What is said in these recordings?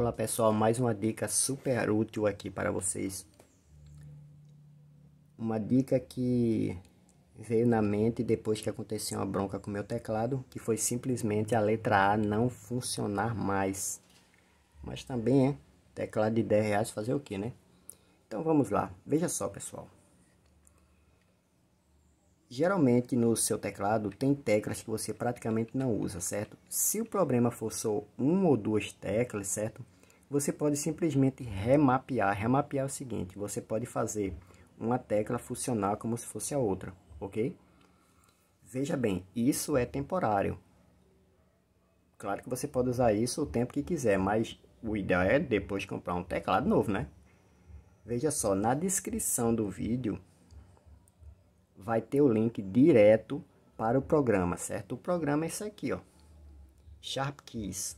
Olá pessoal, mais uma dica super útil aqui para vocês. Uma dica que veio na mente depois que aconteceu uma bronca com meu teclado, que foi simplesmente a letra A não funcionar mais. Mas também, é, teclado de 10 reais fazer o que, né? Então vamos lá, veja só pessoal. Geralmente no seu teclado tem teclas que você praticamente não usa, certo? Se o problema for só uma ou duas teclas, certo? Você pode simplesmente remapear. Remapear é o seguinte, você pode fazer uma tecla funcionar como se fosse a outra, ok? Veja bem, isso é temporário. Claro que você pode usar isso o tempo que quiser, mas o ideal é depois comprar um teclado novo, né? Veja só, na descrição do vídeo vai ter o link direto para o programa, certo? O programa é esse aqui, ó. Sharp Keys.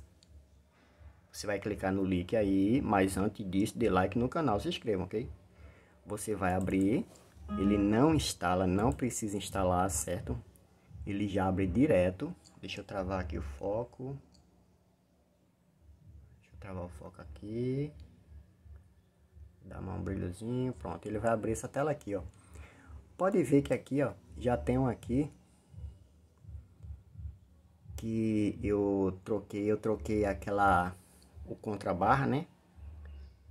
Você vai clicar no link aí, mas antes disso, dê like no canal, se inscreva, ok? Você vai abrir, ele não instala, não precisa instalar, certo? Ele já abre direto. Deixa eu travar aqui o foco. Deixa eu travar o foco aqui. Dá um brilhozinho, pronto. Ele vai abrir essa tela aqui, ó. Pode ver que aqui, ó, já tem um aqui que eu troquei, eu troquei aquela o contrabarra, né?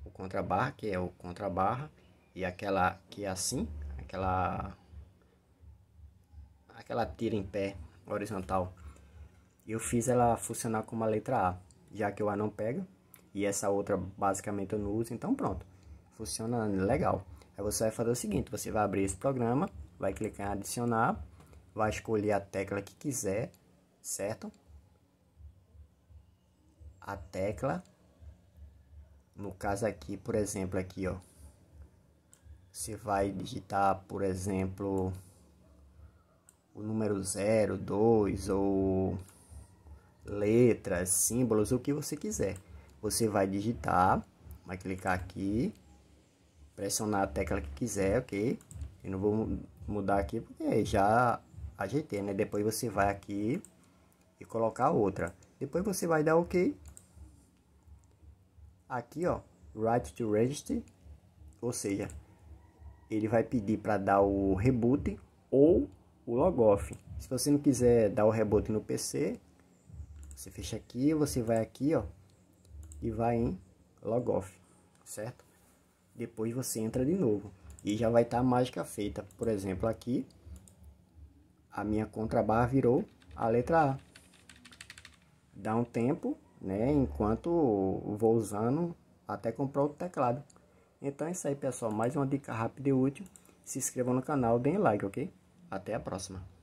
O contrabarra, que é o contrabarra e aquela que é assim, aquela aquela tira em pé horizontal. Eu fiz ela funcionar com uma letra A, já que o A não pega e essa outra basicamente eu não uso, então pronto. Funciona legal. Aí você vai fazer o seguinte, você vai abrir esse programa, vai clicar em adicionar, vai escolher a tecla que quiser, certo? A tecla, no caso aqui, por exemplo, aqui, ó. Você vai digitar, por exemplo, o número 0, 2 ou letras, símbolos, o que você quiser. Você vai digitar, vai clicar aqui, pressionar a tecla que quiser, ok? Eu não vou mudar aqui porque já ajeitei, né? Depois você vai aqui e colocar outra. Depois você vai dar OK. Aqui, ó, Right to Register, ou seja, ele vai pedir para dar o reboot ou o log off. Se você não quiser dar o reboot no PC, você fecha aqui, você vai aqui, ó, e vai em log off, certo? Depois você entra de novo. E já vai estar tá a mágica feita. Por exemplo, aqui. A minha contrabarra virou a letra A. Dá um tempo, né? Enquanto vou usando até comprar outro teclado. Então é isso aí, pessoal. Mais uma dica rápida e útil. Se inscreva no canal, deem like, ok? Até a próxima.